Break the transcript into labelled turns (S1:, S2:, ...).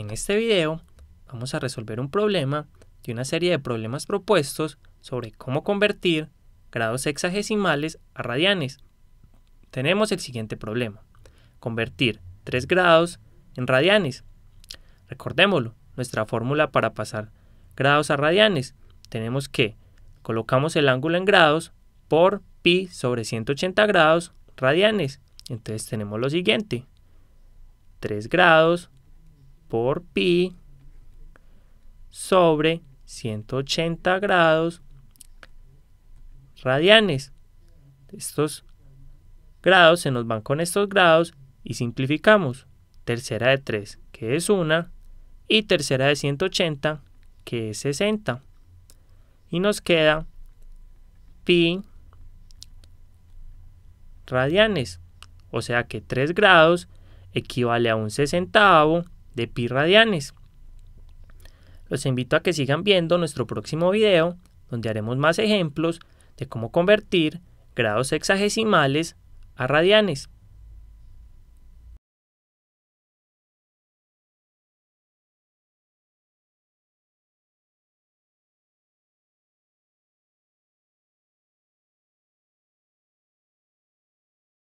S1: En este video vamos a resolver un problema de una serie de problemas propuestos sobre cómo convertir grados hexagesimales a radianes. Tenemos el siguiente problema. Convertir 3 grados en radianes. Recordémoslo, nuestra fórmula para pasar grados a radianes. Tenemos que colocamos el ángulo en grados por pi sobre 180 grados radianes. Entonces tenemos lo siguiente. 3 grados por pi sobre 180 grados radianes. Estos grados se nos van con estos grados y simplificamos. Tercera de 3, que es 1, y tercera de 180, que es 60. Y nos queda pi radianes. O sea que 3 grados equivale a un sesentavo de pi radianes. Los invito a que sigan viendo nuestro próximo video, donde haremos más ejemplos de cómo convertir grados hexagesimales a radianes.